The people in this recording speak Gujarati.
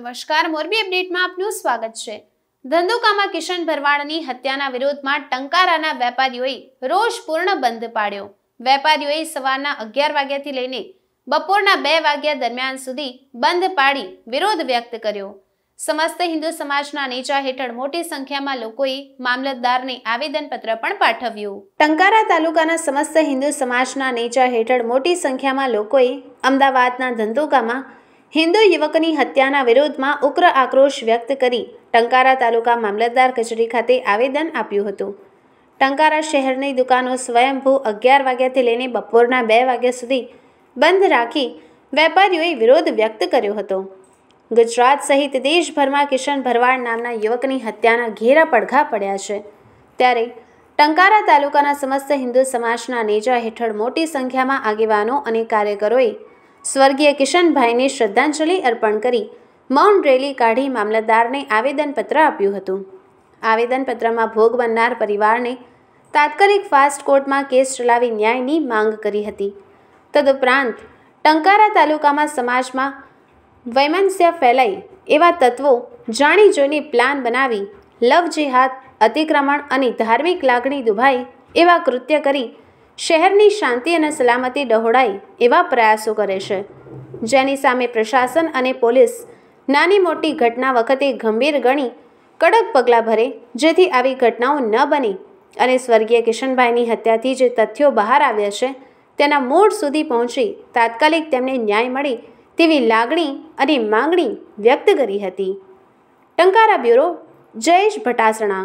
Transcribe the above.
નમસ્કાર મોરબી અપડેટમાં આપનું સ્વાગત છે ધંધુકામાં કિશન ભરવાડની હત્યાના વિરોધમાં ટંકારાના વેપારીઓએ રોષપૂર્ણ બંધ પાડ્યો વેપારીઓએ સવારના અગિયાર વાગ્યાથી લઈને બપોરના બે વાગ્યા દરમિયાન સુધી બંધ પાડી વિરોધ વ્યક્ત કર્યો સમસ્ત હિન્દુ સમાજના નેચા હેઠળ મોટી સંખ્યામાં લોકોએ મામલતદારને આવેદનપત્ર પણ પાઠવ્યું ટંકારા તાલુકાના સમસ્ત હિન્દુ સમાજના નેચા હેઠળ મોટી સંખ્યામાં લોકોએ અમદાવાદના ધંધુકામાં હિન્દુ યુવકની હત્યાના વિરોધમાં ઉગ્ર આક્રોશ વ્યક્ત કરી ટંકારા તાલુકા મામલતદાર કચેરી ખાતે આવેદન આપ્યું હતું ટંકારા શહેરની દુકાનો સ્વયંભૂ અગિયાર વાગ્યાથી લઈને બપોરના બે વાગ્યા સુધી બંધ રાખી વેપારીઓએ વિરોધ વ્યક્ત કર્યો હતો ગુજરાત સહિત દેશભરમાં કિશન ભરવાડ નામના યુવકની હત્યાના ઘેરા પડઘા પડ્યા છે ત્યારે ટંકારા તાલુકાના સમસ્ત હિન્દુ સમાજના નેજા હેઠળ મોટી સંખ્યામાં આગેવાનો અને કાર્યકરોએ સ્વર્ગીય કિશનભાઈને શ્રદ્ધાંજલિ અર્પણ કરી મૌન રેલી કાઢી મામલતદારને આવેદનપત્ર આપ્યું હતું આવેદનપત્રમાં ભોગ બનનાર પરિવારને તાત્કાલિક ફાસ્ટ કોર્ટમાં કેસ ચલાવી ન્યાયની માંગ કરી હતી તદુપરાંત ટંકારા તાલુકામાં સમાજમાં વૈમનસ્ય ફેલાય એવા તત્વો જાણી જોઈને પ્લાન બનાવી લવ જેહાદ અતિક્રમણ અને ધાર્મિક લાગણી દુભાય એવા કૃત્ય કરી શહેરની શાંતિ અને સલામતી ડહોળાય એવા પ્રયાસો કરે છે જેની સામે પ્રશાસન અને પોલીસ નાની મોટી ઘટના વખતે ગંભીર ગણી કડક પગલાં ભરે જેથી આવી ઘટનાઓ ન બને અને સ્વર્ગીય કિશનભાઈની હત્યાથી જે તથ્યો બહાર આવ્યા છે તેના મૂળ સુધી પહોંચી તાત્કાલિક તેમને ન્યાય મળી તેવી લાગણી અને માંગણી વ્યક્ત કરી હતી ટંકારા બ્યુરો જયેશ ભટાસણા